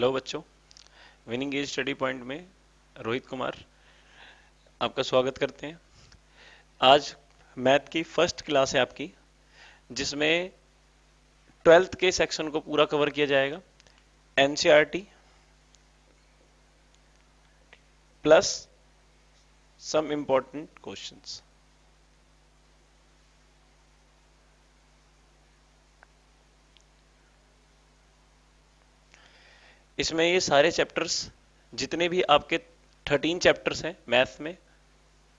hello बच्चों winning as study point में रोहित कुमार आपका स्वागत करते हैं आज मैथ की फर्स्ट क्लास है आपकी जिसमें ट्वेल्थ के सेक्शन को पूरा कवर किया जाएगा NCERT plus some important questions इसमें ये सारे चैप्टर्स जितने भी आपके थर्टीन चैप्टर्स हैं मैथ में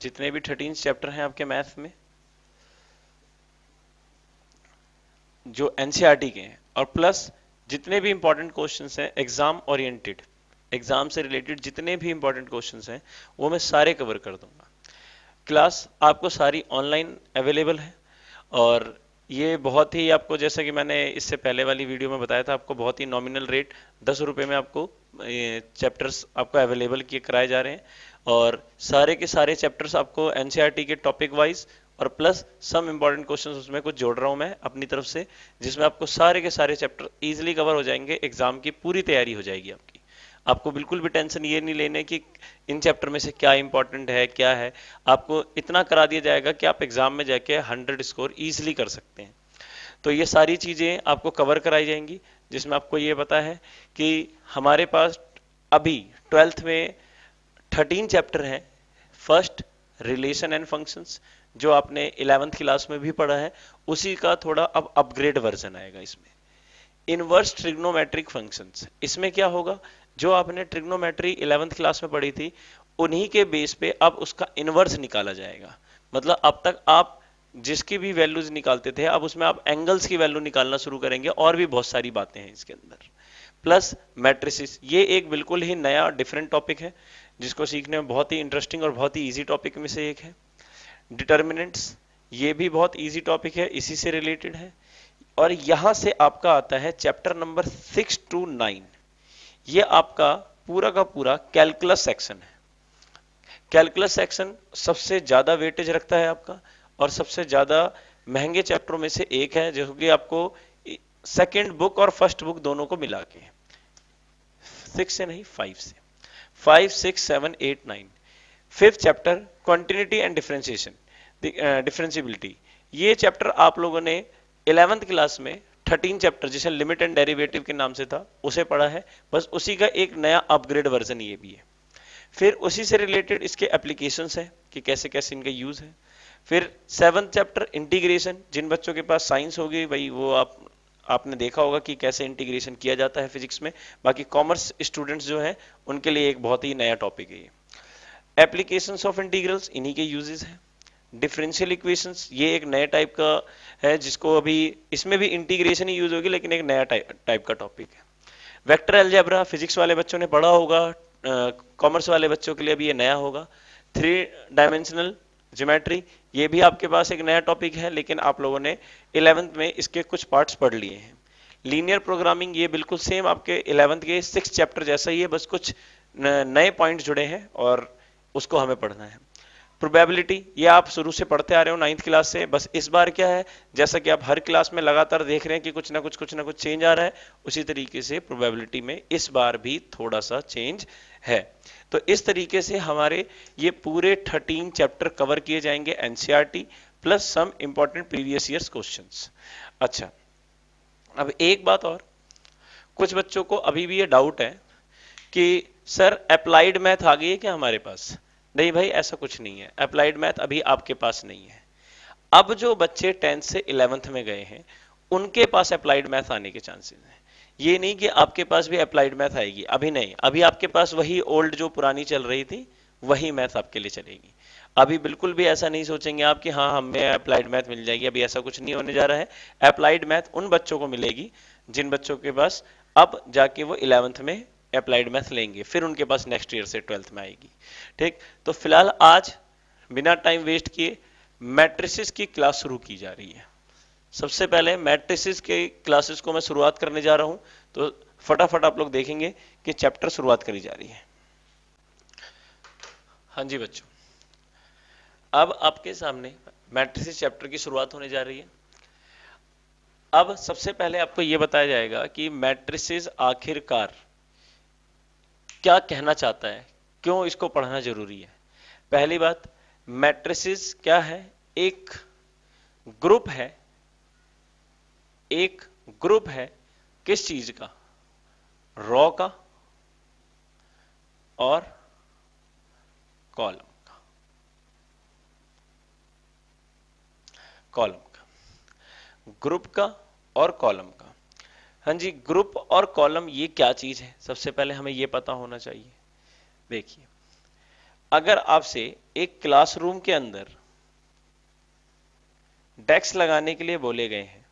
जितने भी थर्टीन चैप्टर हैं आपके मैथ में जो एनसीईआरटी e के हैं और प्लस जितने भी इंपॉर्टेंट क्वेश्चन हैं एग्जाम ओरिएंटेड एग्जाम से रिलेटेड जितने भी इंपॉर्टेंट क्वेश्चन हैं वो मैं सारे कवर कर दूंगा क्लास आपको सारी ऑनलाइन अवेलेबल है और ये बहुत ही आपको जैसा कि मैंने इससे पहले वाली वीडियो में बताया था आपको बहुत ही नॉमिनल रेट दस रुपये में आपको चैप्टर्स आपको अवेलेबल किए कराए जा रहे हैं और सारे के सारे चैप्टर्स आपको एन e के टॉपिक वाइज और प्लस सम इम्पॉर्टेंट क्वेश्चन उसमें कुछ जोड़ रहा हूँ मैं अपनी तरफ से जिसमें आपको सारे के सारे चैप्टर ईजिली कवर हो जाएंगे एग्जाम की पूरी तैयारी हो जाएगी आपकी आपको बिल्कुल भी टेंशन ये नहीं लेने कि इन चैप्टर में से क्या इंपॉर्टेंट है क्या है आपको इतना करा दिया जाएगा कि आप एग्जाम में जाके हंड्रेड स्कोर ईजिली कर सकते हैं तो ये सारी चीज़ें आपको कवर कराई जाएंगी जिसमें आपको ये पता है कि हमारे पास अभी ट्वेल्थ में थर्टीन चैप्टर हैं फर्स्ट रिलेशन एंड फंक्शंस जो आपने इलेवेंथ क्लास में भी पढ़ा है उसी का थोड़ा अब अपग्रेड वर्जन आएगा इसमें इनवर्स ट्रिग्नोमेट्रिक फंक्शंस इसमें क्या होगा जो आपने ट्रिग्नोमेट्री इलेवेंथ क्लास में पढ़ी थी उन्हीं के बेस पे अब उसका इनवर्स निकाला जाएगा मतलब अब तक आप जिसकी भी वैल्यूज निकालते थे अब उसमें आप एंगल्स की वैल्यू निकालना शुरू करेंगे और भी बहुत सारी बातें हैं इसके अंदर प्लस मैट्रिसिस ये एक बिल्कुल ही नया डिफरेंट टॉपिक है जिसको सीखने में बहुत ही इंटरेस्टिंग और बहुत ही इजी टॉपिक में से एक है डिटर्मिनेंट्स ये भी बहुत ईजी टॉपिक है इसी से रिलेटेड है और यहां से आपका आता है chapter number six two nine ये आपका पूरा का पूरा कैलकुलस सेक्शन है कैलकुलस सेक्शन सबसे ज्यादा वेटेज रखता है आपका और सबसे ज्यादा महंगे चैप्टरों में से एक है जो कि आपको सेकेंड बुक और फर्स्ट बुक दोनों को मिला के सिक्स से नहीं फाइव से five six seven eight nine fifth chapter quantity and differentiation differentiability ये चैप्टर आप लोगों ने इलेवेंथ क्लास में थर्टीन चैप्टर जिसे लिमिट एंड डेरिवेटिव के नाम से था उसे पढ़ा है बस उसी का एक नया अपग्रेड वर्जन ये भी है फिर उसी से रिलेटेड इसके एप्लीकेशन है कि कैसे कैसे इनका यूज है फिर सेवन्थ चैप्टर इंटीग्रेशन जिन बच्चों के पास साइंस होगी भाई वो आप आपने देखा होगा कि कैसे इंटीग्रेशन किया जाता है फिजिक्स में बाकी कॉमर्स स्टूडेंट्स जो है उनके लिए एक बहुत ही नया टॉपिक है ये एप्लीकेशन ऑफ इंटीग्रल्स इन्हीं के यूजेस हैं डिफरेंशियल इक्वेशंस ये एक नए टाइप का है जिसको अभी इसमें भी इंटीग्रेशन ही यूज होगी लेकिन एक नया टाइप टाइप का टॉपिक है वेक्टर एल्जेब्रा फिजिक्स वाले बच्चों ने पढ़ा होगा कॉमर्स वाले बच्चों के लिए अभी ये नया होगा थ्री डायमेंशनल ज्योमेट्री ये भी आपके पास एक नया टॉपिक है लेकिन आप लोगों ने इलेवेंथ में इसके कुछ पार्ट्स पढ़ लिए हैं लीनियर प्रोग्रामिंग ये बिल्कुल सेम आपके इलेवंथ के सिक्स चैप्टर जैसा ही है बस कुछ नए पॉइंट जुड़े हैं और उसको हमें पढ़ना है प्रोबेबिलिटी ये आप शुरू से पढ़ते आ रहे हो नाइन्थ क्लास से बस इस बार क्या है जैसा कि आप हर क्लास में लगातार देख रहे हैं कि कुछ ना कुछ कुछ ना कुछ चेंज आ रहा है उसी तरीके से प्रोबेबिलिटी में इस बार भी थोड़ा सा चेंज है तो इस तरीके से हमारे ये पूरे थर्टीन चैप्टर कवर किए जाएंगे NCR plus some important previous year question अच्छा अब एक बात और कुछ बच्चों को अभी भी ये डाउट है कि सर अप्लाइड मैथ आ गई है क्या हमारे पास नहीं भाई ऐसा कुछ नहीं है अप्लाइड मैथ अभी आपके पास नहीं है अब जो बच्चे टेंथ से इलेवेंथ में गए हैं उनके पास अप्लाइड मैथ आने के चांसेस हैं ये नहीं कि आपके पास भी अप्लाइड मैथ आएगी अभी नहीं अभी आपके पास वही ओल्ड जो पुरानी चल रही थी वही मैथ आपके लिए चलेगी अभी बिल्कुल भी ऐसा नहीं सोचेंगे आप कि हाँ हमें अप्लाइड मैथ मिल जाएगी अभी ऐसा कुछ नहीं होने जा रहा है अप्लाइड मैथ उन बच्चों को मिलेगी जिन बच्चों के पास अब जाके वो इलेवंथ में अप्लाइड मैथ लेंगे फिर उनके पास नेक्स्ट ईयर से ट्वेल्थ में आएगी ठीक तो फिलहाल आज बिना टाइम वेस्ट किए मैट्रिसेस की क्लास शुरू की जा रही है सबसे पहले मैट्रिसेस के क्लासेस को मैं शुरुआत करने जा रहा हूं तो फटाफट आप लोग देखेंगे कि चैप्टर शुरुआत करी जा रही है हाँ जी बच्चों अब आपके सामने मैट्रिसेस चैप्टर की शुरुआत होने जा रही है अब सबसे पहले आपको यह बताया जाएगा कि मैट्रिसेस आखिरकार क्या कहना चाहता है क्यों इसको पढ़ना जरूरी है पहली बात मैट्रिसेस क्या है एक ग्रुप है एक ग्रुप है किस चीज का रॉ का और कॉलम का कॉलम का ग्रुप का और कॉलम का हाँ जी ग्रुप और कॉलम ये क्या चीज है सबसे पहले हमें ये पता होना चाहिए देखिए अगर आपसे एक क्लासरूम के अंदर डेस्क लगाने के लिए बोले गए हैं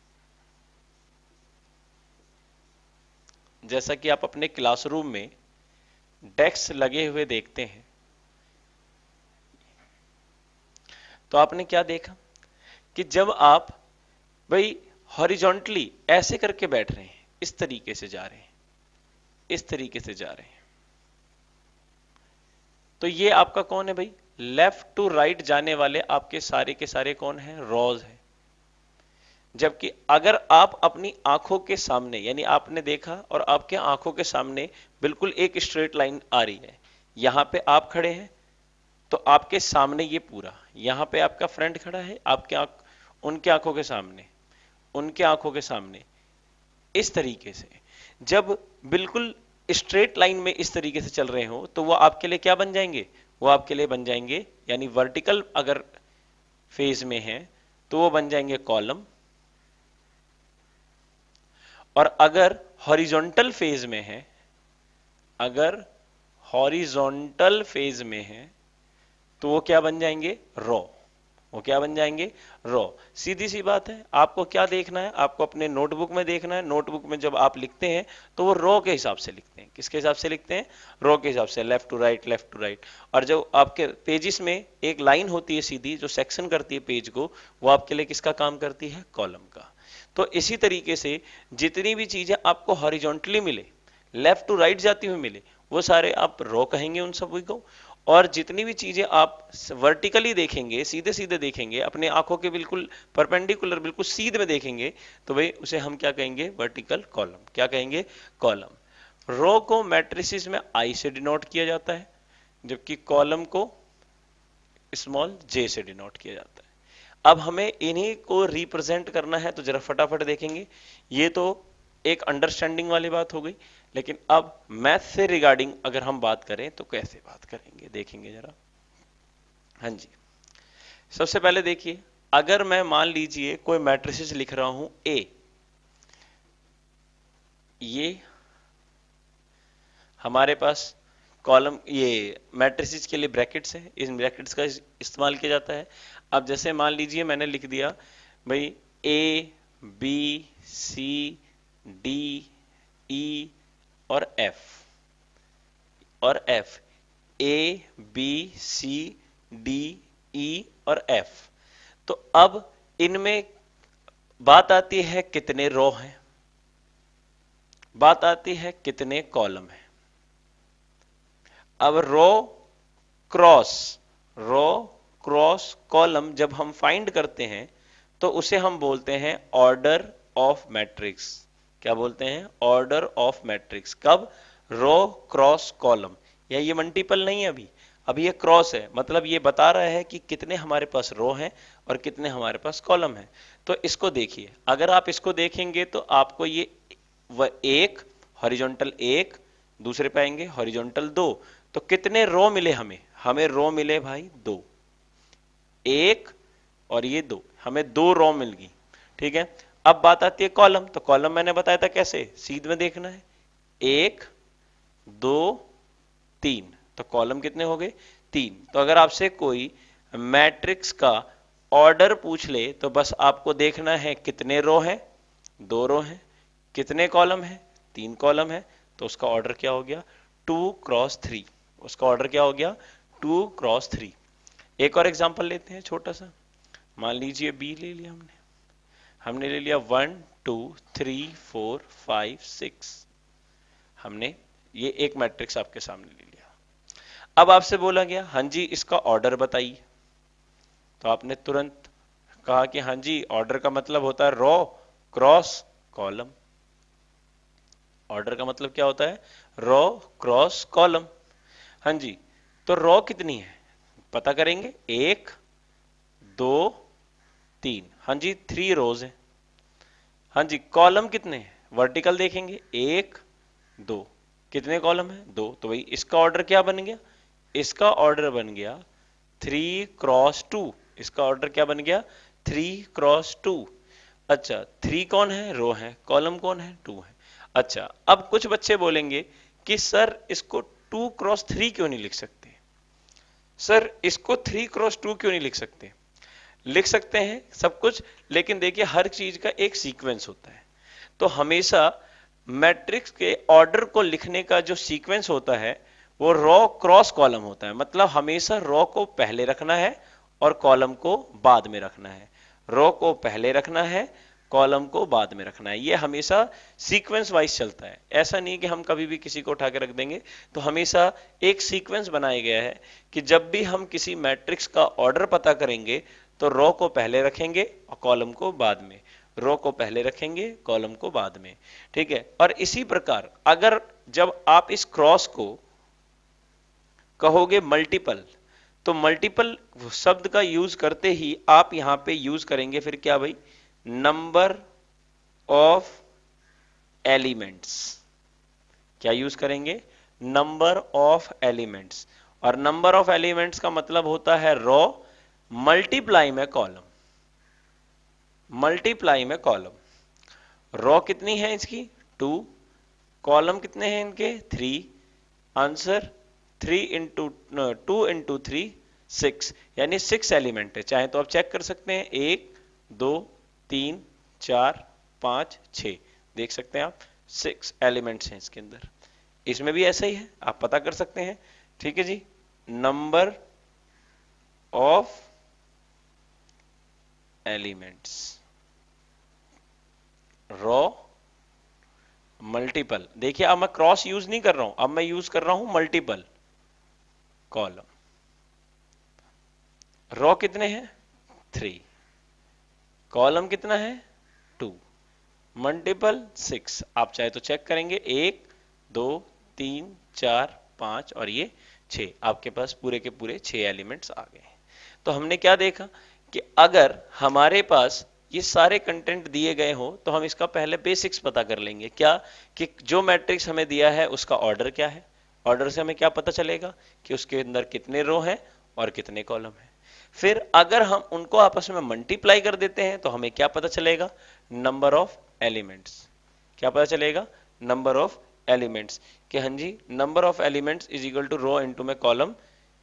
जैसा कि आप अपने क्लासरूम में डेस्क लगे हुए देखते हैं तो आपने क्या देखा कि जब आप भाई हॉरिजॉन्टली ऐसे करके बैठ रहे हैं इस तरीके से जा रहे हैं इस तरीके से जा रहे हैं तो ये आपका कौन है भाई लेफ्ट टू राइट जाने वाले आपके सारे के सारे कौन है रॉज है जबकि अगर आप अपनी आंखों के सामने यानी आपने देखा और आपके आंखों के सामने बिल्कुल एक स्ट्रेट लाइन आ रही है यहां पे आप खड़े हैं तो आपके सामने ये पूरा यहां पे आपका फ्रेंड खड़ा है आपके आंख उनके आंखों के सामने उनके आंखों के सामने इस तरीके से जब बिल्कुल स्ट्रेट लाइन में इस तरीके से चल रहे हो तो वो आपके लिए क्या बन जाएंगे वो आपके लिए बन जाएंगे यानी वर्टिकल अगर फेज में है तो वो बन जाएंगे कॉलम और अगर हॉरिजॉन्टल फेज में है अगर हॉरिजॉन्टल फेज में है तो वो क्या बन जाएंगे रॉ वो क्या बन जाएंगे रॉ सीधी सी बात है आपको क्या देखना है आपको अपने नोटबुक में देखना है नोटबुक में जब आप लिखते हैं तो वो रॉ के हिसाब से लिखते हैं किसके हिसाब से लिखते हैं रॉ के हिसाब से left to right left to right और जब आपके पेजिस में एक लाइन होती है सीधी जो सेक्शन करती है पेज को वो आपके लिए किसका काम करती है कॉलम का तो इसी तरीके से जितनी भी चीजें आपको हॉरिजोंटली मिले लेफ्ट टू राइट जाती हुई मिले वो सारे आप रॉ कहेंगे उन सभी को और जितनी भी चीजें आप वर्टिकली देखेंगे सीधे सीधे देखेंगे अपने आंखों के बिल्कुल परपेंडिकुलर बिल्कुल सीध में देखेंगे तो भाई उसे हम क्या कहेंगे वर्टिकल कॉलम क्या कहेंगे कॉलम रो को मैट्रिसिस में आई से डिनोट किया जाता है जबकि कॉलम को स्मॉल जे से डिनोट किया जाता है अब हमें इन्हीं को रिप्रेजेंट करना है तो जरा फटाफट देखेंगे ये तो एक अंडरस्टैंडिंग वाली बात हो गई लेकिन अब मैथ से रिगार्डिंग अगर हम बात करें तो कैसे बात करेंगे देखेंगे जरा हाँ जी सबसे पहले देखिए अगर मैं मान लीजिए कोई मैट्रिसेस लिख रहा हूं ए ये हमारे पास कॉलम ये मैट्रिसेस के लिए ब्रैकेट्स है इन ब्रैकेट्स का इस्तेमाल किया जाता है अब जैसे मान लीजिए मैंने लिख दिया भाई A B C D E e और एफ और F A B C D E और एफ तो अब इनमें बात आती है कितने रो हैं बात आती है कितने कॉलम हैं अब row cross row cross column जब हम फाइंड करते हैं तो उसे हम बोलते हैं ऑर्डर ऑफ मैट्रिक्स क्या बोलते हैं ऑर्डर ऑफ मैट्रिक्स कब रो क्रॉस कॉलम या ये मल्टीपल नहीं है अभी अभी ये क्रॉस है मतलब ये बता रहा है कि कितने हमारे पास रो हैं और कितने हमारे पास कॉलम हैं तो इसको देखिए अगर आप इसको देखेंगे तो आपको ये एक हॉरिजॉन्टल एक दूसरे पाएंगे हॉरिजॉन्टल दो तो कितने रो मिले हमें हमें रो मिले भाई दो एक और ये दो हमें दो रो मिल गई ठीक है अब बात आती है कॉलम तो कॉलम मैंने बताया था कैसे सीध में देखना है एक दो तीन तो कॉलम कितने हो गए तीन तो अगर आपसे कोई मैट्रिक्स का ऑर्डर पूछ ले तो बस आपको देखना है कितने रो है दो रो है कितने कॉलम है तीन कॉलम है तो उसका ऑर्डर क्या हो गया टू क्रॉस थ्री उसका ऑर्डर क्या हो गया टू क्रॉस थ्री एक और एग्जाम्पल लेते हैं छोटा सा मान लीजिए बी ले लिया हमने हमने ले लिया one two three four five six हमने ये एक मैट्रिक्स आपके सामने ले लिया अब आपसे बोला गया हाँ जी इसका ऑर्डर बताइए तो आपने तुरंत कहा कि हाँ जी ऑर्डर का मतलब होता है रॉ क्रॉस कॉलम ऑर्डर का मतलब क्या होता है रॉ क्रॉस कॉलम हाँ जी तो रॉ कितनी है पता करेंगे एक दो तीन हाँ जी थ्री रोज है हाँ जी कॉलम कितने हैं वर्टिकल देखेंगे एक दो कितने कॉलम है दो तो भाई इसका ऑर्डर क्या बन गया इसका ऑर्डर बन गया थ्री क्रॉस टू इसका ऑर्डर क्या बन गया थ्री क्रॉस टू अच्छा थ्री कौन है रो है कॉलम कौन है टू है अच्छा अब कुछ बच्चे बोलेंगे कि सर इसको टू क्रॉस थ्री क्यों नहीं लिख सकते सर इसको थ्री क्रॉस टू क्यों नहीं लिख सकते लिख सकते हैं सब कुछ लेकिन देखिए हर चीज का एक सीक्वेंस होता है तो हमेशा मैट्रिक्स के ऑर्डर को लिखने का जो सीक्वेंस होता है वो रॉ क्रॉस कॉलम होता है मतलब हमेशा रॉ को पहले रखना है और कॉलम को बाद में रखना है रॉ को पहले रखना है कॉलम को बाद में रखना है ये हमेशा सीक्वेंस वाइज चलता है ऐसा नहीं कि हम कभी भी किसी को उठा के रख देंगे तो हमेशा एक सीक्वेंस बनाया गया है कि जब भी हम किसी मैट्रिक्स का ऑर्डर पता करेंगे तो रो को पहले रखेंगे और कॉलम को बाद में रो को पहले रखेंगे कॉलम को बाद में ठीक है और इसी प्रकार अगर जब आप इस क्रॉस को कहोगे मल्टीपल तो मल्टीपल शब्द का यूज करते ही आप यहां पे यूज करेंगे फिर क्या भाई नंबर ऑफ एलिमेंट्स क्या यूज करेंगे नंबर ऑफ एलिमेंट्स और नंबर ऑफ एलिमेंट्स का मतलब होता है रॉ मल्टीप्लाई में कॉलम मल्टीप्लाई में कॉलम रॉ कितनी है इसकी टू कॉलम कितने हैं इनके three answer three into two into three six यानी सिक्स एलिमेंट है चाहे तो आप चेक कर सकते हैं एक दो तीन चार पांच छ देख सकते हैं आप सिक्स एलिमेंट्स हैं इसके अंदर इसमें भी ऐसा ही है आप पता कर सकते हैं ठीक है जी number of elements raw multiple देखिए अब मैं क्रॉस यूज नहीं कर रहा हूं अब मैं यूज कर रहा हूं मल्टीपल कॉलम रॉ कितने हैं थ्री कॉलम कितना है टू मल्टीपल सिक्स आप चाहे तो चेक करेंगे एक दो तीन चार पांच और ये छ आपके पास पूरे के पूरे छह एलिमेंट्स आ गए तो हमने क्या देखा कि अगर हमारे पास ये सारे कंटेंट दिए गए हो तो हम इसका पहले बेसिक्स पता कर लेंगे क्या कि जो मैट्रिक्स हमें दिया है उसका ऑर्डर क्या है ऑर्डर से हमें क्या पता चलेगा कि उसके अंदर कितने रो हैं और कितने कॉलम हैं फिर अगर हम उनको आपस में मल्टीप्लाई कर देते हैं तो हमें क्या पता चलेगा नंबर ऑफ एलिमेंट्स क्या पता चलेगा नंबर ऑफ एलिमेंट्स कि हाँ जी number of elements is equal to row into में column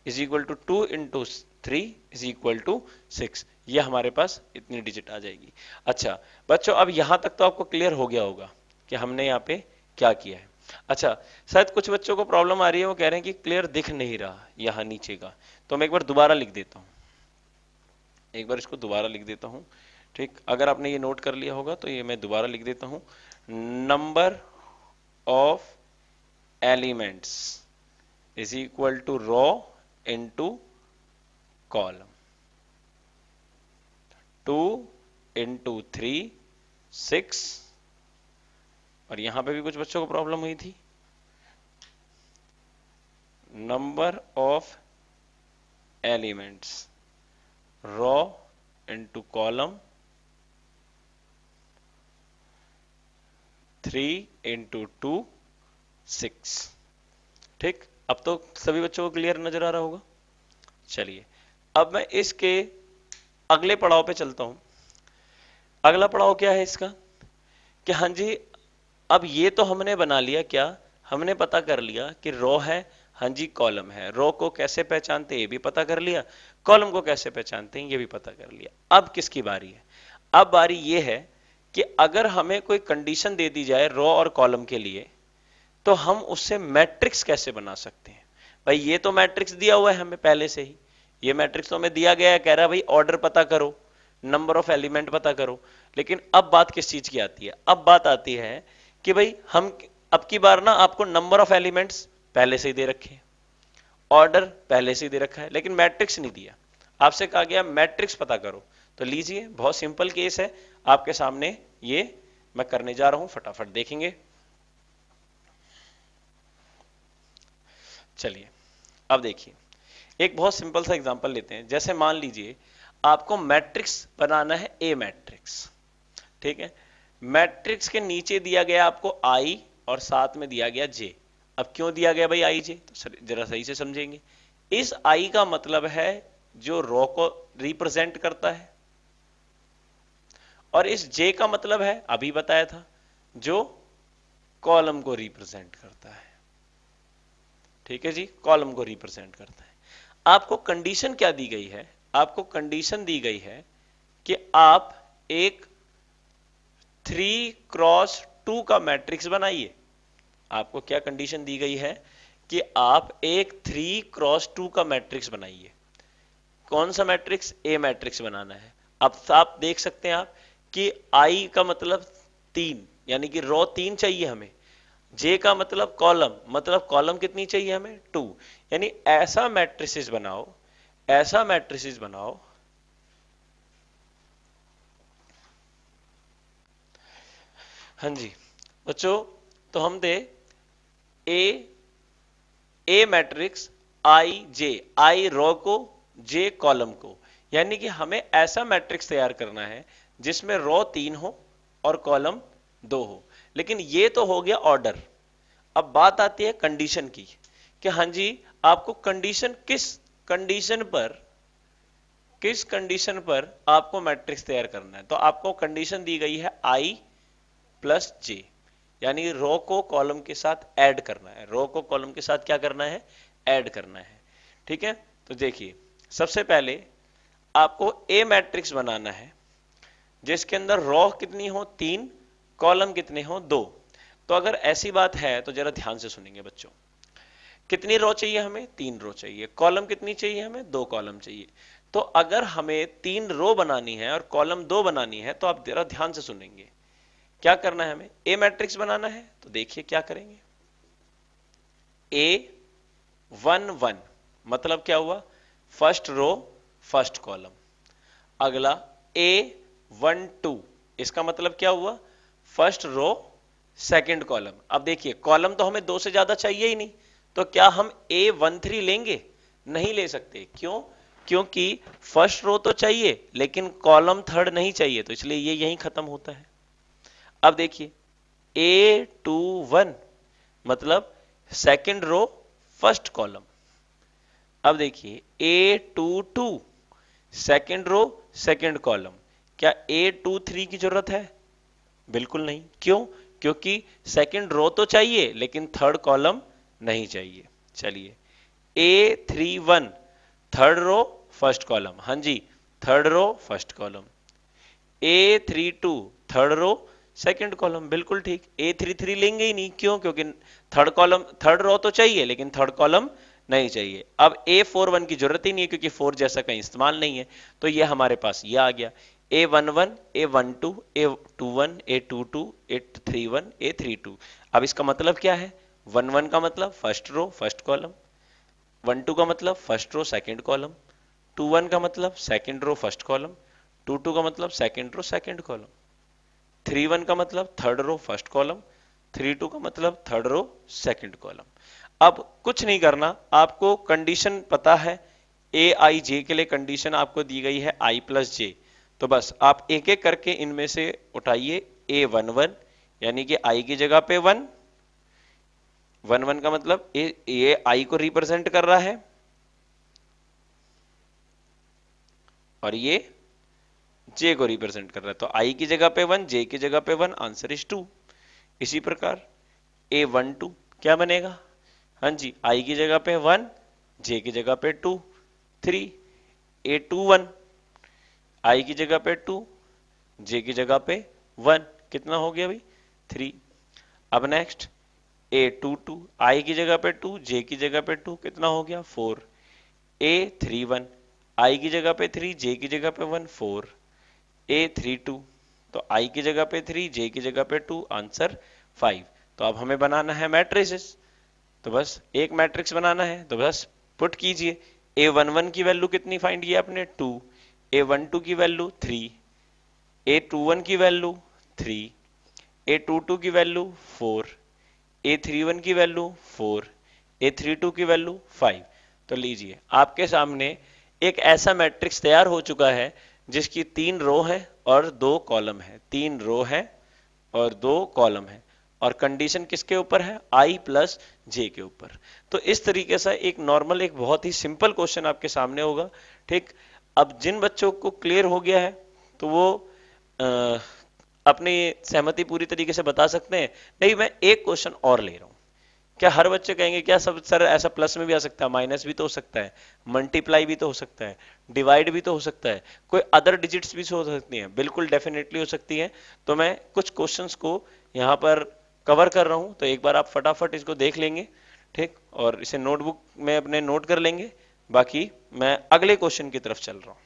is equal to two into three is equal to six ये हमारे पास इतनी डिजिट आ जाएगी अच्छा बच्चों अब यहां तक तो आपको क्लियर हो गया होगा कि हमने यहाँ पे क्या किया है अच्छा शायद कुछ बच्चों को प्रॉब्लम आ रही है वो कह रहे हैं कि क्लियर दिख नहीं रहा यहाँ नीचे का तो मैं एक बार दोबारा लिख देता हूँ एक बार इसको दोबारा लिख देता हूँ ठीक अगर आपने ये नोट कर लिया होगा तो ये मैं दोबारा लिख देता हूँ number of elements is equal to row into column two into three six और यहां पे भी कुछ बच्चों को प्रॉब्लम हुई थी number of elements row into column three into two six ठीक अब तो सभी बच्चों को क्लियर नजर आ रहा होगा चलिए अब मैं इसके अगले पड़ाव पे चलता हूं अगला पड़ाव क्या है इसका कि हां जी अब ये तो हमने बना लिया क्या हमने पता कर लिया कि रो है हां जी कॉलम है रो को कैसे पहचानते ये भी पता कर लिया कॉलम को कैसे पहचानते हैं ये भी पता कर लिया अब किसकी बारी है अब बारी ये है कि अगर हमें कोई कंडीशन दे दी जाए रो और कॉलम के लिए तो हम उससे मैट्रिक्स कैसे बना सकते हैं भाई ये तो मैट्रिक्स दिया हुआ है हमें पहले से ही ये मैट्रिक्स तो हमें दिया गया है कह रहा है भाई ऑर्डर पता करो नंबर ऑफ एलिमेंट पता करो लेकिन अब बात किस चीज की आती है अब बात आती है कि भाई हम अब की बार ना आपको नंबर ऑफ एलिमेंट्स पहले से ही दे रखे ऑर्डर पहले से ही दे रखा है लेकिन मैट्रिक्स नहीं दिया आपसे कहा गया मैट्रिक्स पता करो तो लीजिए बहुत सिंपल केस है आपके सामने ये मैं करने जा रहा हूं फटाफट देखेंगे चलिए अब देखिए एक बहुत सिंपल सा एग्जांपल लेते हैं जैसे मान लीजिए आपको मैट्रिक्स बनाना है ए मैट्रिक्स ठीक है मैट्रिक्स के नीचे दिया गया आपको आई और साथ में दिया गया जे अब क्यों दिया गया भाई आई जे तो जरा सही से समझेंगे इस आई का मतलब है जो रो को रिप्रेजेंट करता है और इस जे का मतलब है अभी बताया था जो कॉलम को रिप्रेजेंट करता है ठीक है जी कॉलम को रिप्रेजेंट करता है आपको कंडीशन क्या दी गई है आपको कंडीशन दी गई है कि आप एक थ्री क्रॉस टू का मैट्रिक्स बनाइए आपको क्या कंडीशन दी गई है कि आप एक थ्री क्रॉस टू का मैट्रिक्स बनाइए कौन सा मैट्रिक्स ए मैट्रिक्स बनाना है अब आप देख सकते हैं आप कि आई का मतलब तीन यानी कि रॉ तीन चाहिए हमें जे का मतलब कॉलम मतलब कॉलम कितनी चाहिए हमें टू यानी ऐसा मैट्रिसेस बनाओ ऐसा मैट्रिसेस बनाओ हाँ जी बच्चों तो हम दे ए ए मैट्रिक्स आई जे आई रो को जे कॉलम को यानी कि हमें ऐसा मैट्रिक्स तैयार करना है जिसमें रो तीन हो और कॉलम दो हो लेकिन ये तो हो गया ऑर्डर अब बात आती है कंडीशन की कि हां जी आपको कंडीशन किस कंडीशन पर किस कंडीशन पर आपको मैट्रिक्स तैयार करना है तो आपको कंडीशन दी गई है आई प्लस जे यानी रो को कॉलम के साथ ऐड करना है रो को कॉलम के साथ क्या करना है ऐड करना है ठीक है तो देखिए सबसे पहले आपको ए मैट्रिक्स बनाना है जिसके अंदर रो कितनी हो तीन कॉलम कितने हो दो तो अगर ऐसी बात है तो जरा ध्यान से सुनेंगे बच्चों कितनी रो चाहिए हमें तीन रो चाहिए कॉलम कितनी चाहिए हमें दो कॉलम चाहिए तो अगर हमें तीन रो बनानी है और कॉलम दो बनानी है तो आप जरा ध्यान से सुनेंगे क्या करना है हमें ए मैट्रिक्स बनाना है तो देखिए क्या करेंगे ए वन वन मतलब क्या हुआ फर्स्ट रो फर्स्ट कॉलम अगला ए वन टू इसका मतलब क्या हुआ फर्स्ट रो सेकंड कॉलम अब देखिए कॉलम तो हमें दो से ज्यादा चाहिए ही नहीं तो क्या हम ए वन थ्री लेंगे नहीं ले सकते क्यों क्योंकि फर्स्ट रो तो चाहिए लेकिन कॉलम थर्ड नहीं चाहिए तो इसलिए ये यहीं खत्म होता है अब देखिए ए टू वन मतलब सेकंड रो फर्स्ट कॉलम अब देखिए A two two second row second column क्या ए टू थ्री की जरूरत है बिल्कुल नहीं क्यों क्योंकि सेकंड रो तो चाहिए लेकिन थर्ड कॉलम नहीं चाहिए चलिए A three one third row first column हां जी third row first column A three two third row second column बिल्कुल ठीक ए थ्री थ्री लेंगे ही नहीं क्यों क्योंकि थर्ड कॉलम थर्ड रो तो चाहिए लेकिन थर्ड कॉलम नहीं चाहिए अब ए फोर वन की जरूरत ही नहीं है क्योंकि फोर जैसा कहीं इस्तेमाल नहीं है तो ये हमारे पास ये आ गया A one one A one two A two one A two two A three one A three two अब इसका मतलब क्या है वन वन का मतलब first row first column one two का मतलब first row second column two one का मतलब second row first column two two का मतलब second row second column three one का मतलब third row first column three two का मतलब थर्ड रो सेकंड कॉलम अब कुछ नहीं करना आपको कंडीशन पता है ए आई जे के लिए कंडीशन आपको दी गई है आई प्लस जे तो बस आप एक एक करके इनमें से उठाइए ए वन वन यानी कि आई की जगह पे वन वन वन का मतलब ये आई को रिप्रेजेंट कर रहा है और ये जे को रिप्रेजेंट कर रहा है तो आई की जगह पे वन जे की जगह पे वन आंसर इज टू इसी प्रकार ए वन टू क्या बनेगा हाँ जी आई की जगह पे वन जे की जगह पे two three A two one I की जगह पे टू जे की जगह पे वन कितना हो गया भाई थ्री अब next A two two I की जगह पे टू जे की जगह पे टू कितना हो गया four A three one I की जगह पे थ्री जे की जगह पे one four A three two तो आई की जगह पे थ्री जे की जगह पे टू आंसर फाइव तो अब हमें बनाना है मैट्रिसेस तो बस एक मैट्रिक्स बनाना है तो बस पुट कीजिए ए वन वन की वैल्यू कितनी फाइंड किया आपने टू ए वन टू की value three A two one की value three A two two की value four A three one की value four A three two की वैल्यू फाइव तो लीजिए आपके सामने एक ऐसा मैट्रिक्स तैयार हो चुका है जिसकी तीन रो है और दो कॉलम है तीन रो है और दो कॉलम है और कंडीशन किसके ऊपर है आई प्लस जे के ऊपर तो इस तरीके से एक नॉर्मल एक बहुत ही सिंपल क्वेश्चन आपके सामने होगा ठीक अब जिन बच्चों को क्लियर हो गया है तो वो आ, अपनी सहमति पूरी तरीके से बता सकते हैं नहीं मैं एक क्वेश्चन और ले रहा हूं क्या हर बच्चे कहेंगे क्या सब सर ऐसा प्लस में भी आ सकता है माइनस भी तो हो सकता है मल्टीप्लाई भी तो हो सकता है डिवाइड भी तो हो सकता है कोई अदर डिजिट्स भी हो सकती है बिल्कुल डेफिनेटली हो सकती है तो मैं कुछ क्वेश्चंस को यहाँ पर कवर कर रहा हूँ तो एक बार आप फटाफट इसको देख लेंगे ठीक और इसे नोटबुक में अपने नोट कर लेंगे बाकी मैं अगले क्वेश्चन की तरफ चल रहा हूं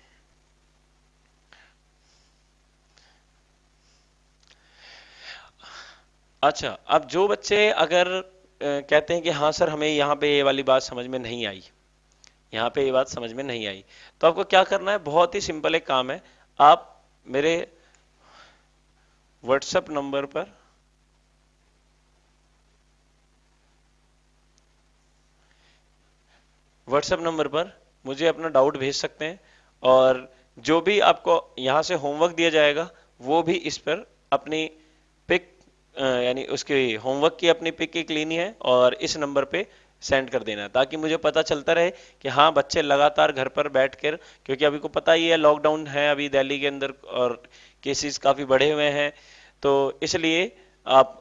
अच्छा अब जो बच्चे अगर कहते हैं कि हाँ सर हमें यहां पे ये वाली बात समझ में नहीं आई यहां पे ये बात समझ में नहीं आई तो आपको क्या करना है बहुत ही सिंपल एक काम है आप मेरे व्हाट्सएप नंबर पर व्हाट्सएप नंबर पर मुझे अपना डाउट भेज सकते हैं और जो भी आपको यहाँ से होमवर्क दिया जाएगा वो भी इस पर अपनी पिक यानी उसकी होमवर्क की अपनी पिक एक लेनी है और इस नंबर पे सेंड कर देना है ताकि मुझे पता चलता रहे कि हाँ बच्चे लगातार घर पर बैठ कर क्योंकि अभी को पता ही है लॉकडाउन है अभी दिल्ली के अंदर और केसेस काफ़ी बढ़े हुए हैं तो इसलिए आप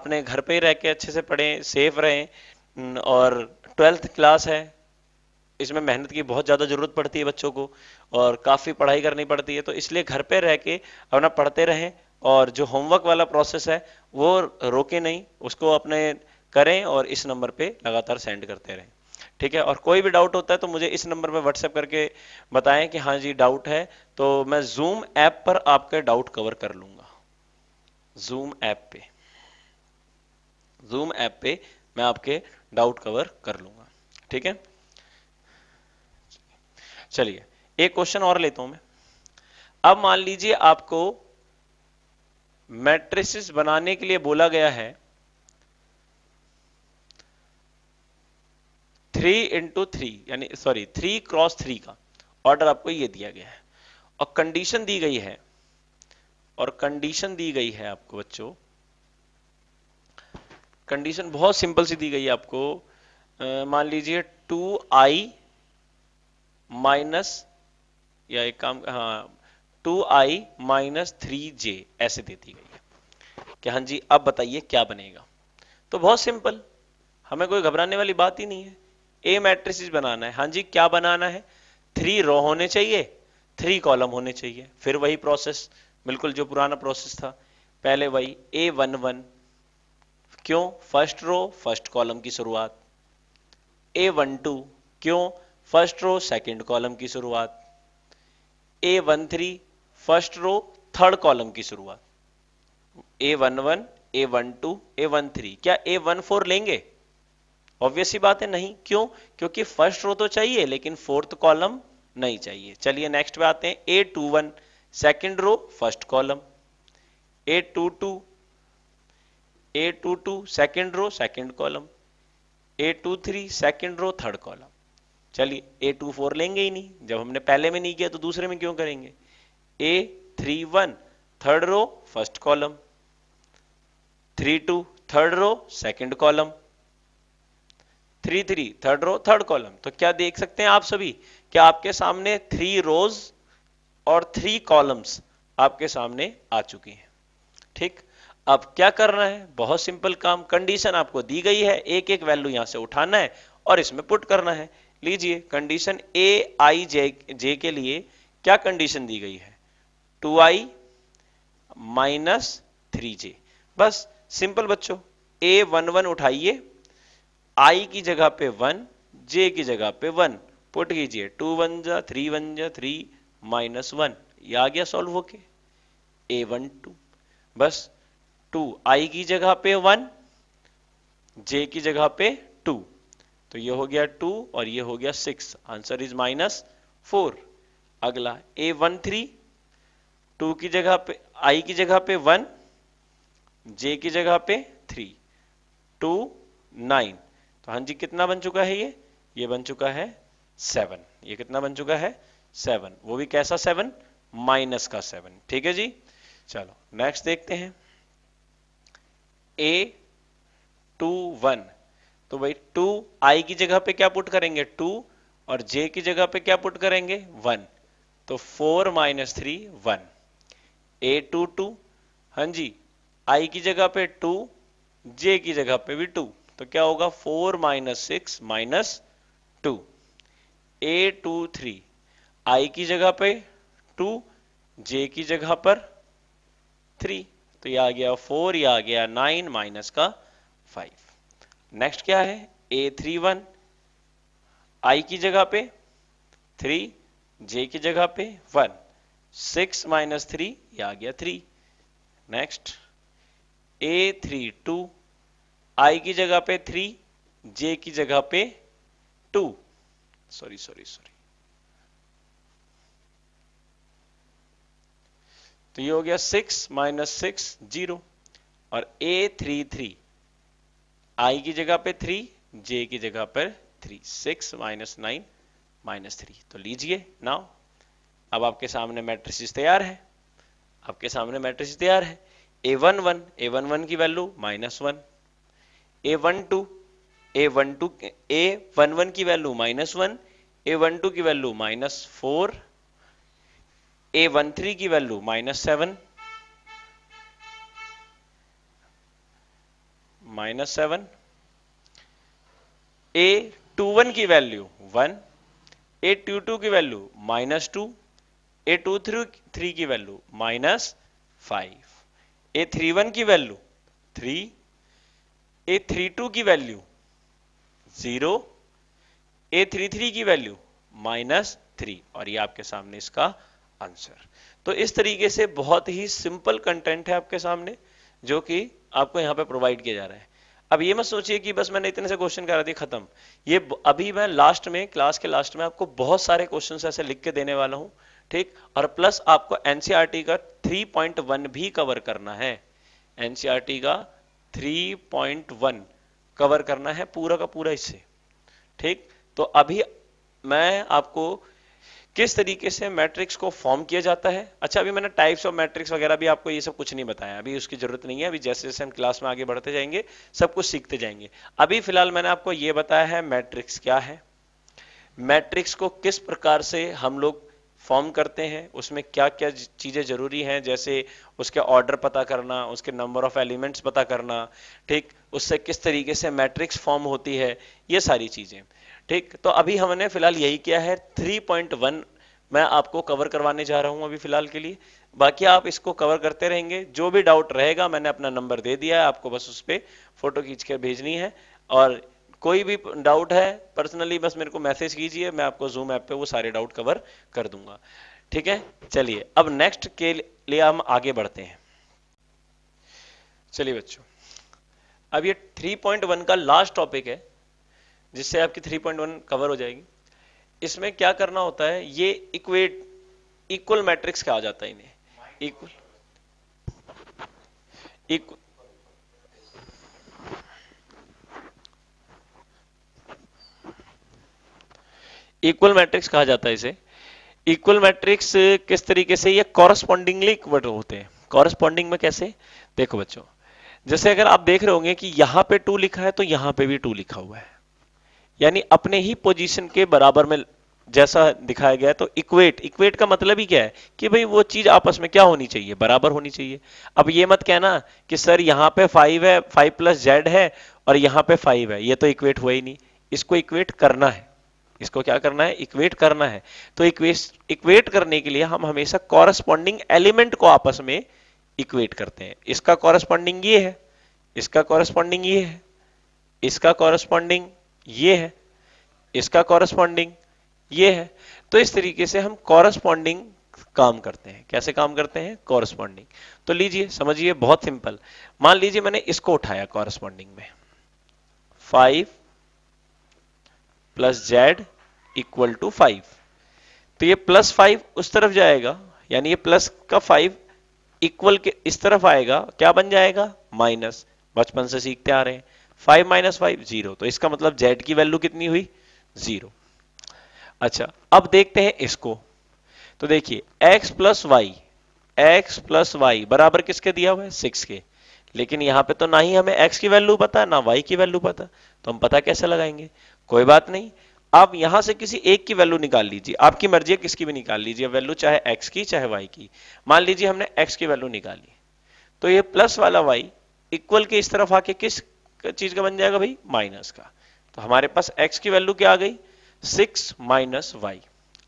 अपने घर पर ही रह के अच्छे से पढ़ें सेफ रहें और ट्वेल्थ क्लास है इसमें मेहनत की बहुत ज़्यादा ज़रूरत पड़ती है बच्चों को और काफ़ी पढ़ाई करनी पड़ती है तो इसलिए घर पे रह के अपना पढ़ते रहें और जो होमवर्क वाला प्रोसेस है वो रोके नहीं उसको अपने करें और इस नंबर पे लगातार सेंड करते रहें ठीक है और कोई भी डाउट होता है तो मुझे इस नंबर पर व्हाट्सएप करके बताएं कि हाँ जी डाउट है तो मैं जूम ऐप पर आपके डाउट कवर कर लूंगा जूम ऐप पे जूम ऐप पे मैं आपके डाउट कवर कर लूंगा ठीक है चलिए एक क्वेश्चन और लेता हूं मैं अब मान लीजिए आपको मैट्रिसेस बनाने के लिए बोला गया है थ्री इंटू थ्री यानी सॉरी थ्री क्रॉस थ्री का ऑर्डर आपको ये दिया गया है और कंडीशन दी गई है और कंडीशन दी गई है आपको बच्चों कंडीशन बहुत सिंपल सी दी गई है आपको मान लीजिए टू आई माइनस या एक काम हाँ two I minus three J ऐसे दे दी गई है कि हाँ जी अब बताइए क्या बनेगा तो बहुत सिंपल हमें कोई घबराने वाली बात ही नहीं है ए मैट्रिस बनाना है हाँ जी क्या बनाना है थ्री रो होने चाहिए थ्री कॉलम होने चाहिए फिर वही प्रोसेस बिल्कुल जो पुराना प्रोसेस था पहले वही ए वन वन क्यों फर्स्ट रो फर्स्ट कॉलम की शुरुआत ए वन टू क्यों फर्स्ट रो सेकंड कॉलम की शुरुआत A one three first row third column की शुरुआत A one one A one two A one three क्या ए वन फोर लेंगे ऑब्वियस ही बात है नहीं क्यों क्योंकि फर्स्ट रो तो चाहिए लेकिन फोर्थ कॉलम नहीं चाहिए चलिए नेक्स्ट पे आते हैं A two one second row first column A two two A two two second row second column A two three second row third column चलिए ए टू फोर लेंगे ही नहीं जब हमने पहले में नहीं किया तो दूसरे में क्यों करेंगे A three one third row first column three two third row second column three three third row third column तो क्या देख सकते हैं आप सभी क्या आपके सामने थ्री रोज और थ्री कॉलम्स आपके सामने आ चुकी हैं ठीक अब क्या करना है बहुत सिंपल काम कंडीशन आपको दी गई है एक एक वैल्यू यहां से उठाना है और इसमें पुट करना है लीजिए कंडीशन ए आई जे जे के लिए क्या कंडीशन दी गई है two I minus three J बस सिंपल बच्चों ए वन वन उठाइए आई की जगह पे वन जे की जगह पे वन पुट कीजिए टू वन जा थ्री वन जा थ्री माइनस वन ये आ गया सॉल्व होके ए वन टू बस टू आई की जगह पे वन जे की जगह पे टू तो ये हो गया टू और ये हो गया six answer is minus four अगला ए वन थ्री टू की जगह पे आई की जगह पे वन जे की जगह पे थ्री टू नाइन तो हाँ जी कितना बन चुका है ये ये बन चुका है सेवन ये कितना बन चुका है सेवन वो भी कैसा सेवन माइनस का सेवन ठीक है जी चलो नेक्स्ट देखते हैं ए टू वन तो भाई टू आई की जगह पे क्या पुट करेंगे टू और जे की जगह पे क्या पुट करेंगे वन तो four minus three one A two two हां जी आई की जगह पे टू जे की जगह पे भी टू तो क्या होगा four minus six minus two A two three I की जगह पे टू जे की जगह पर थ्री तो ये आ गया फोर ये आ गया नाइन माइनस का फाइव नेक्स्ट क्या है ए थ्री वन आई की जगह पे थ्री जे की जगह पे वन सिक्स माइनस थ्री ये आ गया three next A three two I की जगह पे थ्री जे की जगह पे टू सॉरी सॉरी सॉरी तो ये हो गया सिक्स माइनस सिक्स जीरो और ए थ्री थ्री आई की जगह पे थ्री जे की जगह पर three six minus nine minus three तो लीजिए नाउ अब आपके सामने मैट्रिसेस तैयार है आपके सामने मैट्रिसेस तैयार है A one one A one one की value minus one A one two A one two A one one की value minus one A one two की value minus four A one three की value minus seven minus seven A two one की value one A two two की value minus two A two three three की value minus five A three one की value three ए three two की value zero A three three की value minus three और ये आपके सामने इसका आंसर तो इस तरीके से बहुत ही सिंपल कंटेंट है आपके सामने जो कि आपको यहाँ पे प्रोवाइड किया जा रहा है अब ये मत सोचिए कि बस मैंने इतने से क्वेश्चन करा दिए खत्म ये अभी मैं लास्ट में क्लास के लास्ट में आपको बहुत सारे क्वेश्चन ऐसे लिख के देने वाला हूँ ठीक और प्लस आपको एनसीआरटी e का 3.1 भी कवर करना है एनसीआरटी e का 3.1 कवर करना है पूरा का पूरा इससे ठीक तो अभी मैं आपको किस तरीके से मैट्रिक्स को फॉर्म किया जाता है अच्छा अभी मैंने टाइप्स ऑफ मैट्रिक्स वगैरह भी आपको ये सब कुछ नहीं बताया अभी उसकी जरूरत नहीं है अभी जैसे जैसे हम क्लास में आगे बढ़ते जाएंगे सब कुछ सीखते जाएंगे अभी फिलहाल मैंने आपको ये बताया है मैट्रिक्स क्या है मैट्रिक्स को किस प्रकार से हम लोग फॉर्म करते हैं उसमें क्या क्या चीज़ें जरूरी हैं जैसे उसके ऑर्डर पता करना उसके नंबर ऑफ एलिमेंट्स पता करना ठीक उससे किस तरीके से मैट्रिक्स फॉर्म होती है ये सारी चीज़ें ठीक तो अभी हमने फिलहाल यही किया है 3.1 मैं आपको कवर करवाने जा रहा हूं अभी फिलहाल के लिए बाकी आप इसको कवर करते रहेंगे जो भी डाउट रहेगा मैंने अपना नंबर दे दिया है आपको बस उस पर फोटो खींच कर भेजनी है और कोई भी डाउट है पर्सनली बस मेरे को मैसेज कीजिए मैं आपको जूम ऐप पे वो सारे डाउट कवर कर दूंगा ठीक है चलिए अब नेक्स्ट के लिए हम आगे बढ़ते हैं चलिए बच्चों अब ये 3.1 का लास्ट टॉपिक है जिससे आपकी 3.1 कवर हो जाएगी इसमें क्या करना होता है ये इक्वेट इक्वल मैट्रिक्स का आ जाता है इन्हें इक्वल इक्वल इक्वल मैट्रिक्स कहा जाता है इसे इक्वल मैट्रिक्स किस तरीके से ये कॉरस्पॉन्डिंगली इक्वल होते हैं कॉरस्पॉन्डिंग में कैसे देखो बच्चों जैसे अगर आप देख रहे होंगे कि यहां पे टू लिखा है तो यहां पे भी टू लिखा हुआ है यानी अपने ही पोजीशन के बराबर में जैसा दिखाया गया है तो इक्वेट इक्वेट का मतलब ही क्या है कि भाई वो चीज आपस में क्या होनी चाहिए बराबर होनी चाहिए अब ये मत कहना कि सर यहाँ पे फाइव है फाइव प्लस जेड है और यहाँ पे फाइव है ये तो इक्वेट हुआ ही नहीं इसको इक्वेट करना है इसको क्या करना है इक्वेट करना है तो इक्वेट इक्वेट करने के लिए हम हमेशा कॉरेस्पॉन्डिंग एलिमेंट को आपस में इक्वेट करते हैं इसका कॉरेस्पॉन्डिंग ये है इसका कॉरेस्पॉन्डिंग ये है इसका कॉरस्पॉन्डिंग ये है इसका कॉरस्पॉन्डिंग ये है तो इस तरीके से हम कॉरस्पॉन्डिंग काम करते हैं कैसे काम करते हैं कॉरस्पॉन्डिंग तो लीजिए समझिए बहुत सिंपल मान लीजिए मैंने इसको उठाया कॉरस्पॉन्डिंग में five plus Z equal to five तो ये प्लस फाइव उस तरफ जाएगा यानी ये प्लस का फाइव इक्वल के इस तरफ आएगा क्या बन जाएगा माइनस बचपन से सीखते आ रहे हैं फाइव माइनस फाइव जीरो तो इसका मतलब जेड की वैल्यू कितनी हुई जीरो अच्छा अब देखते हैं इसको तो देखिए X plus Y X plus Y बराबर किसके दिया हुआ है सिक्स के लेकिन यहां पे तो ना ही हमें एक्स की वैल्यू पता ना वाई की वैल्यू पता तो हम पता कैसे लगाएंगे कोई बात नहीं आप यहां से किसी एक की वैल्यू निकाल लीजिए आपकी मर्जी है किसकी भी निकाल लीजिए वैल्यू चाहे एक्स की चाहे वाई की मान लीजिए हमने एक्स की वैल्यू निकाली तो ये प्लस वाला वाई इक्वल के इस तरफ आके किस चीज का बन जाएगा भाई माइनस का तो हमारे पास एक्स की वैल्यू क्या आ गई सिक्स माइनस वाई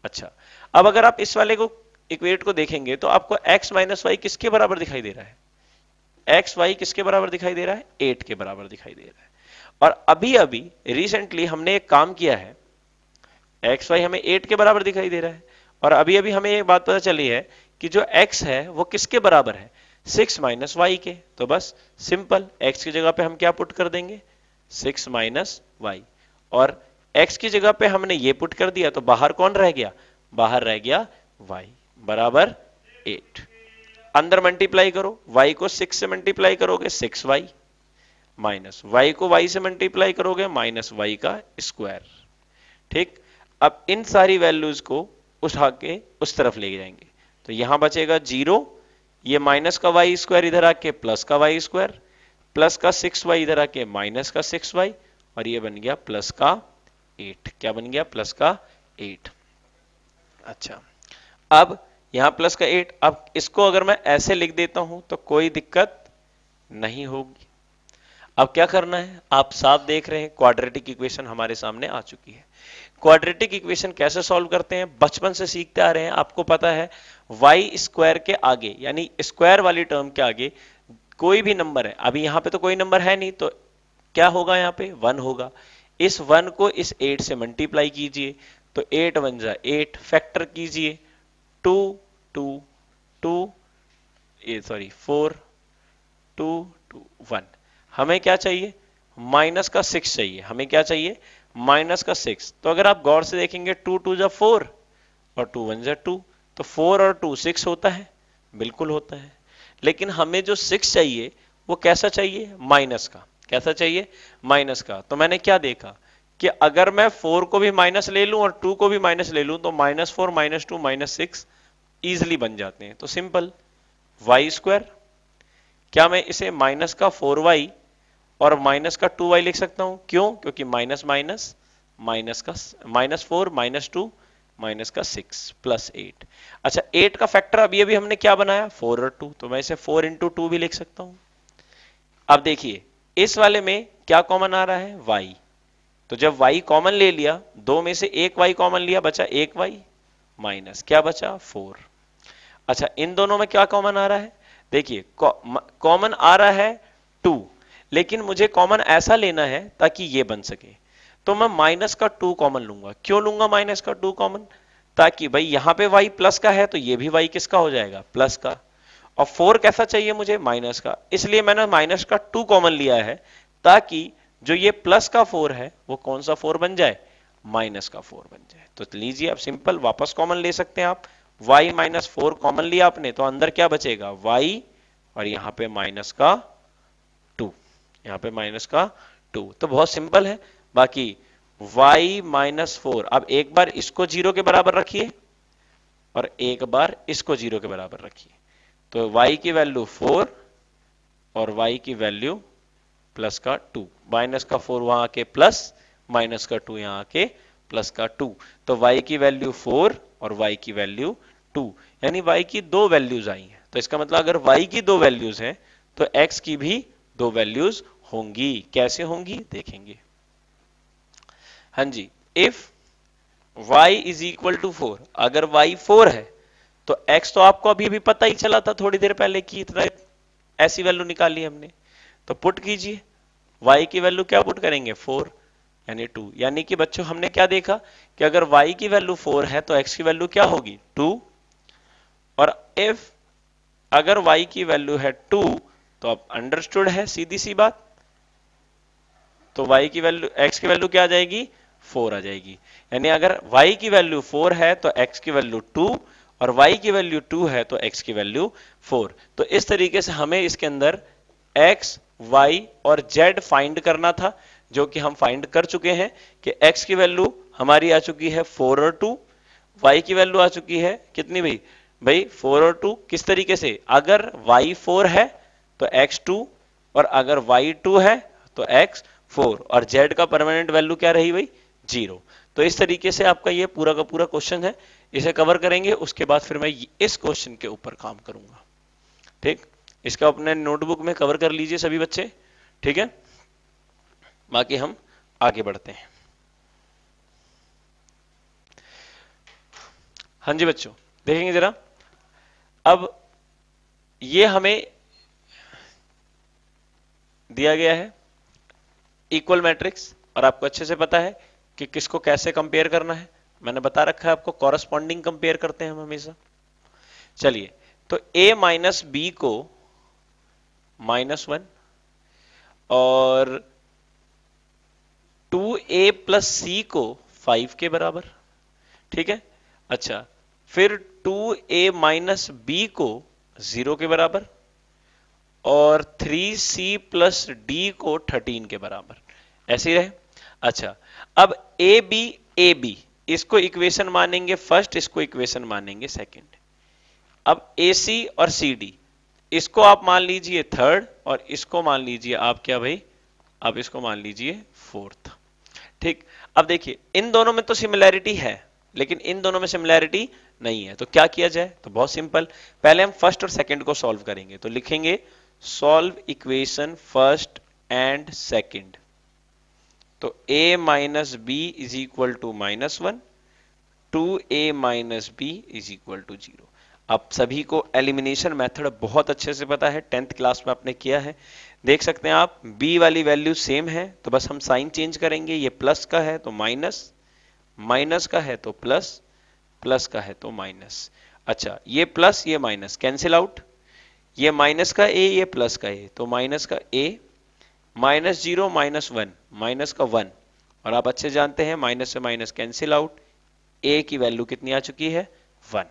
अच्छा अब अगर आप इस वाले को इक्वेट को देखेंगे तो आपको एक्स माइनस वाई किसके बराबर दिखाई दे रहा है एक्स वाई किसके बराबर दिखाई दे रहा है एट के बराबर दिखाई दे रहा है और अभी अभी रिसेंटली हमने एक काम किया है एक्स वाई हमें एट के बराबर दिखाई दे रहा है और अभी अभी हमें ये बात पता चली है कि जो एक्स है वो किसके बराबर है सिक्स माइनस वाई के तो बस सिंपल एक्स की जगह पे हम क्या पुट कर देंगे सिक्स माइनस वाई और एक्स की जगह पे हमने ये पुट कर दिया तो बाहर कौन रह गया बाहर रह गया वाई बराबर एट अंदर मल्टीप्लाई करो वाई को सिक्स से मल्टीप्लाई करोगे सिक्स वाई माइनस वाई को वाई से मल्टीप्लाई करोगे माइनस वाई का स्क्वायर ठीक अब इन सारी वैल्यूज को उठा के उस तरफ ले जाएंगे तो यहां बचेगा जीरो ये माइनस का वाई स्क्वायर इधर आके प्लस का वाई स्क्वायर प्लस का सिक्स वाई इधर आके माइनस का सिक्स वाई और ये बन गया प्लस का एट क्या बन गया प्लस का एट अच्छा अब यहां प्लस का एट अब इसको अगर मैं ऐसे लिख देता हूं तो कोई दिक्कत नहीं होगी अब क्या करना है आप साफ देख रहे हैं क्वाड्रेटिक इक्वेशन हमारे सामने आ चुकी है क्वाड्रेटिक इक्वेशन कैसे सॉल्व करते हैं बचपन से सीखते आ रहे हैं आपको पता है वाई स्क्वायर के आगे यानी स्क्वायर वाली टर्म के आगे कोई भी नंबर है अभी यहां पे तो कोई नंबर है नहीं तो क्या होगा यहाँ पे वन होगा इस वन को इस एट से मल्टीप्लाई कीजिए तो एट वन जा एट फैक्टर कीजिए two two two A sorry four two two one हमें क्या चाहिए माइनस का सिक्स चाहिए हमें क्या चाहिए माइनस का सिक्स तो अगर आप गौर से देखेंगे टू टू जब फोर और टू वन जब टू तो फोर और टू सिक्स होता है बिल्कुल होता है लेकिन हमें जो सिक्स चाहिए वो कैसा चाहिए माइनस का कैसा चाहिए माइनस का तो मैंने क्या देखा कि अगर मैं फोर को भी माइनस ले लूं और टू को भी माइनस ले लूं तो minus four minus two minus six easily बन जाते हैं तो सिंपल वाई स्क्वायर क्या मैं इसे माइनस का फोर वाई और माइनस का टू वाई लिख सकता हूं क्यों क्योंकि माइनस माइनस माइनस का minus four minus two minus का सिक्स प्लस एट अच्छा एट का फैक्टर अभी अभी हमने क्या बनाया फोर और टू तो मैं इसे फोर इंटू टू भी लिख सकता हूं अब देखिए इस वाले में क्या कॉमन आ रहा है वाई तो जब वाई कॉमन ले लिया दो में से एक वाई कॉमन लिया बचा एक वाई माइनस क्या बचा फोर अच्छा इन दोनों में क्या कॉमन आ रहा है देखिए कॉमन आ रहा है टू लेकिन मुझे कॉमन ऐसा लेना है ताकि ये बन सके तो मैं माइनस का टू कॉमन लूंगा क्यों लूंगा माइनस का टू कॉमन ताकि भाई यहां पे वाई प्लस का है तो ये भी वाई किसका हो जाएगा प्लस का और फोर कैसा चाहिए मुझे माइनस का इसलिए मैंने माइनस का टू कॉमन लिया है ताकि जो ये प्लस का फोर है वो कौन सा फोर बन जाए माइनस का फोर बन जाए तो लीजिए आप सिंपल वापस कॉमन ले सकते हैं आप वाई माइनस फोर कॉमन लिया आपने तो अंदर क्या बचेगा वाई और यहां पे माइनस का यहाँ पे माइनस का टू तो बहुत सिंपल है बाकी वाई माइनस फोर अब एक बार इसको जीरो के बराबर रखिए और एक बार इसको जीरो के बराबर रखिए तो y की वैल्यू फोर और y की वैल्यू प्लस का टू माइनस का फोर वहां के प्लस माइनस का टू यहां के प्लस का टू तो y की वैल्यू फोर और y की वैल्यू टू यानी y की दो वैल्यूज आई हैं तो इसका मतलब अगर y की दो वैल्यूज हैं तो x की भी दो वैल्यूज होंगी कैसे होंगी देखेंगे हाँ जी if y is equal to four अगर y फोर है तो x तो आपको अभी भी पता ही चला था थोड़ी देर पहले कि इतना ऐसी वैल्यू निकाली हमने तो पुट कीजिए y की वैल्यू क्या पुट करेंगे फोर यानी टू यानी कि बच्चों हमने क्या देखा कि अगर y की वैल्यू फोर है तो x की वैल्यू क्या होगी टू और इफ अगर y की वैल्यू है टू तो अब अंडरस्टूड है सीधी सी बात तो y की वैल्यू x की वैल्यू क्या आ जाएगी फोर आ जाएगी यानी अगर y की वैल्यू फोर है तो x की वैल्यू टू और y की वैल्यू टू है तो x की वैल्यू फोर तो इस तरीके से हमें इसके अंदर x, y और z फाइंड करना था जो कि हम फाइंड कर चुके हैं कि x की वैल्यू हमारी आ चुकी है फोर और टू y की वैल्यू आ चुकी है कितनी भाई भाई फोर और टू किस तरीके से अगर y फोर है तो x टू और अगर y टू है तो x फोर और जेड का परमानेंट वैल्यू क्या रही भाई जीरो तो इस तरीके से आपका ये पूरा का पूरा क्वेश्चन है इसे कवर करेंगे उसके बाद फिर मैं इस क्वेश्चन के ऊपर काम करूंगा ठीक इसका अपने नोटबुक में कवर कर लीजिए सभी बच्चे ठीक है बाकी हम आगे बढ़ते हैं हाँ जी बच्चों देखेंगे जरा अब ये हमें दिया गया है इक्वल मैट्रिक्स और आपको अच्छे से पता है कि किसको कैसे कंपेयर करना है मैंने बता रखा है आपको कॉरस्पॉन्डिंग कंपेयर करते हैं हम हमेशा चलिए तो a माइनस बी को माइनस वन और 2a प्लस सी को 5 के बराबर ठीक है अच्छा फिर 2a माइनस बी को 0 के बराबर और थ्री सी प्लस डी को थर्टीन के बराबर ऐसे रहे अच्छा अब ए बी ए बी इसको इक्वेशन मानेंगे फर्स्ट इसको इक्वेशन मानेंगे सेकंड अब ए सी और सी डी इसको आप मान लीजिए थर्ड और इसको मान लीजिए आप क्या भाई आप इसको मान लीजिए फोर्थ ठीक अब देखिए इन दोनों में तो सिमिलैरिटी है लेकिन इन दोनों में सिमिलैरिटी नहीं है तो क्या किया जाए तो बहुत सिंपल पहले हम फर्स्ट और सेकंड को सॉल्व करेंगे तो लिखेंगे solve equation first and second तो a minus b is equal to minus one two a minus b is equal to zero आप सभी को एलिमिनेशन मेथड बहुत अच्छे से पता है टेंथ क्लास में आपने किया है देख सकते हैं आप b वाली वैल्यू सेम है तो बस हम साइन चेंज करेंगे ये प्लस का है तो माइनस माइनस का है तो प्लस प्लस का है तो माइनस अच्छा ये प्लस ये माइनस कैंसिल आउट ये माइनस का ए ये प्लस का ए तो माइनस का a minus zero minus one minus का वन और आप अच्छे जानते हैं माइनस से माइनस कैंसिल आउट ए की वैल्यू कितनी आ चुकी है वन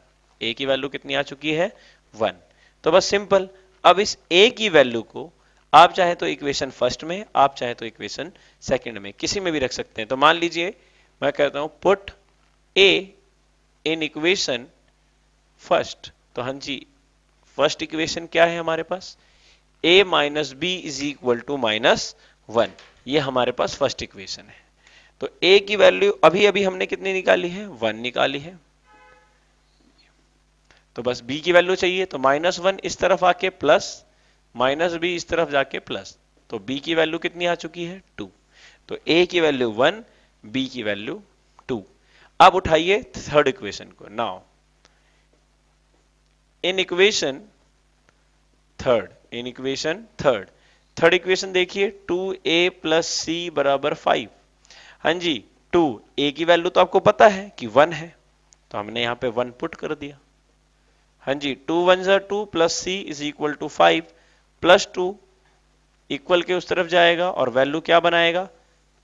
ए की वैल्यू कितनी आ चुकी है वन तो बस सिंपल अब इस ए की वैल्यू को आप चाहे तो इक्वेशन फर्स्ट में आप चाहे तो इक्वेशन सेकंड में किसी में भी रख सकते हैं तो मान लीजिए मैं कहता हूं put a in equation first तो हां जी फर्स्ट इक्वेशन क्या है हमारे पास a minus b is equal to minus one ये हमारे पास फर्स्ट इक्वेशन है तो a की वैल्यू अभी अभी हमने कितनी निकाली है वन निकाली है तो बस b की वैल्यू चाहिए तो माइनस वन इस तरफ आके प्लस माइनस बी इस तरफ जाके प्लस तो बी की वैल्यू कितनी आ चुकी है टू तो ए की वैल्यू वन बी की वैल्यू टू अब उठाइए थर्ड इक्वेशन को now in equation third in equation third third equation देखिए टू ए प्लस सी बराबर फाइव हाँ जी टू ए की वैल्यू तो आपको पता है कि वन है तो हमने यहां पे वन पुट कर दिया हाँ जी टू वन जर two plus c is equal to five plus two equal के उस तरफ जाएगा और वैल्यू क्या बनाएगा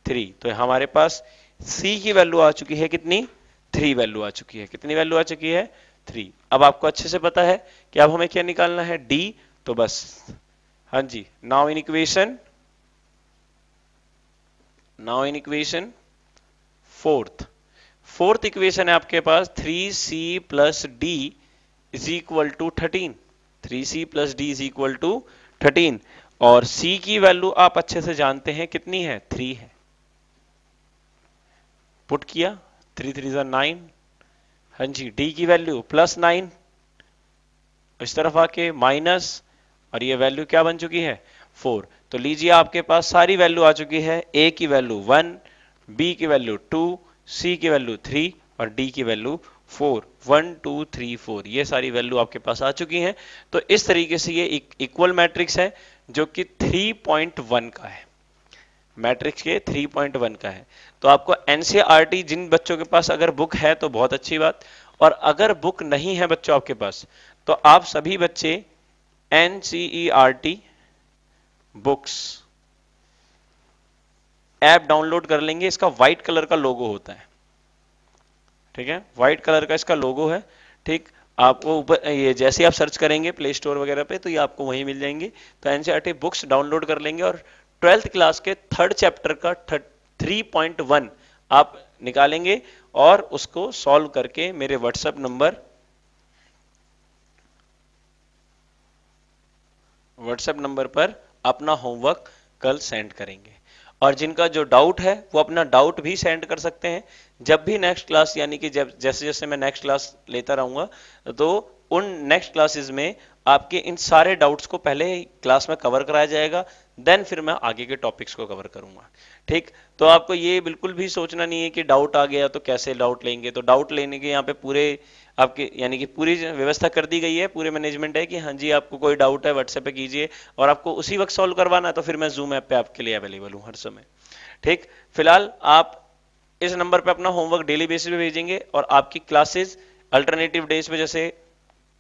थ्री तो हमारे पास सी की वैल्यू आ चुकी है कितनी थ्री वैल्यू आ चुकी है कितनी वैल्यू आ चुकी है थ्री अब आपको अच्छे से पता है कि अब हमें क्या निकालना है डी तो बस हाँ जी now in equation now in equation fourth fourth equation है आपके पास three c plus d is equal to thirteen three c plus d is equal to thirteen और c की वैल्यू आप अच्छे से जानते हैं कितनी है थ्री है पुट किया थ्री थ्री जो नाइन हाँ जी डी की वैल्यू प्लस नाइन इस तरफ आके माइनस और ये वैल्यू क्या बन चुकी है फोर तो लीजिए आपके पास सारी वैल्यू आ चुकी है ए की वैल्यू वन बी की वैल्यू टू सी की वैल्यू थ्री और डी की value four one two three four ये सारी वैल्यू आपके पास आ चुकी हैं तो इस तरीके से ये इक्वल मैट्रिक्स है जो कि 3.1 का है मैट्रिक्स के 3.1 का है तो आपको एनसीआरटी e जिन बच्चों के पास अगर बुक है तो बहुत अच्छी बात और अगर बुक नहीं है बच्चों आपके पास तो आप सभी बच्चे एनसीईआरटी बुक्स ऐप डाउनलोड कर लेंगे इसका व्हाइट कलर का लोगो होता है ठीक है व्हाइट कलर का इसका लोगो है ठीक आपको ऊपर ये जैसे आप सर्च करेंगे प्ले स्टोर वगैरह पे तो ये आपको वहीं मिल जाएंगे तो एनसीआरटी बुक्स डाउनलोड कर लेंगे और ट्वेल्थ क्लास के थर्ड चैप्टर का थर्ड 3.1 आप निकालेंगे और उसको सॉल्व करके मेरे व्हाट्सएप नंबर व्हाट्सएप नंबर पर अपना होमवर्क कल सेंड करेंगे और जिनका जो डाउट है वो अपना डाउट भी सेंड कर सकते हैं जब भी नेक्स्ट क्लास यानी कि जब जैसे जैसे मैं नेक्स्ट क्लास लेता रहूंगा तो उन नेक्स्ट क्लासेस में आपके इन सारे डाउट्स को पहले क्लास में कवर कराया जाएगा देन फिर मैं आगे के टॉपिक्स को कवर करूंगा ठीक तो आपको ये बिल्कुल भी सोचना नहीं है कि डाउट आ गया तो कैसे डाउट लेंगे तो डाउट लेने के यहाँ पे पूरे आपके यानी कि पूरी व्यवस्था कर दी गई है पूरे मैनेजमेंट है कि हाँ जी आपको कोई डाउट है व्हाट्सएप पे कीजिए और आपको उसी वक्त सॉल्व करवाना है तो फिर मैं जूम ऐप पे आपके लिए अवेलेबल हूँ हर समय ठीक फिलहाल आप इस नंबर पे अपना होमवर्क डेली बेसिस पे भेजेंगे और आपकी क्लासेस अल्टरनेटिव डेज पे जैसे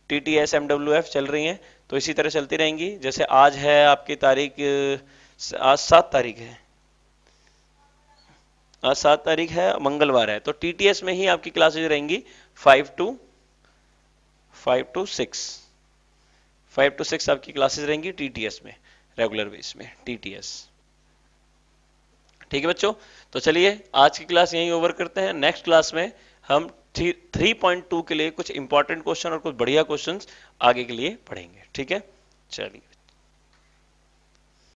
T T S M W F चल रही हैं तो इसी तरह चलती रहेंगी जैसे आज है आपकी तारीख आज सात तारीख है आज सात तारीख है मंगलवार है तो टीटीएस में ही आपकी क्लासेज रहेंगी five two five two six five two six आपकी क्लासेज रहेंगी टीटीएस में रेगुलर बेस में टीटीएस ठीक है बच्चों तो चलिए आज की क्लास यहीं ओवर करते हैं नेक्स्ट क्लास में हम थ्री पॉइंट टू के लिए कुछ इंपॉर्टेंट क्वेश्चन और कुछ बढ़िया क्वेश्चन आगे के लिए पढ़ेंगे ठीक है चलिए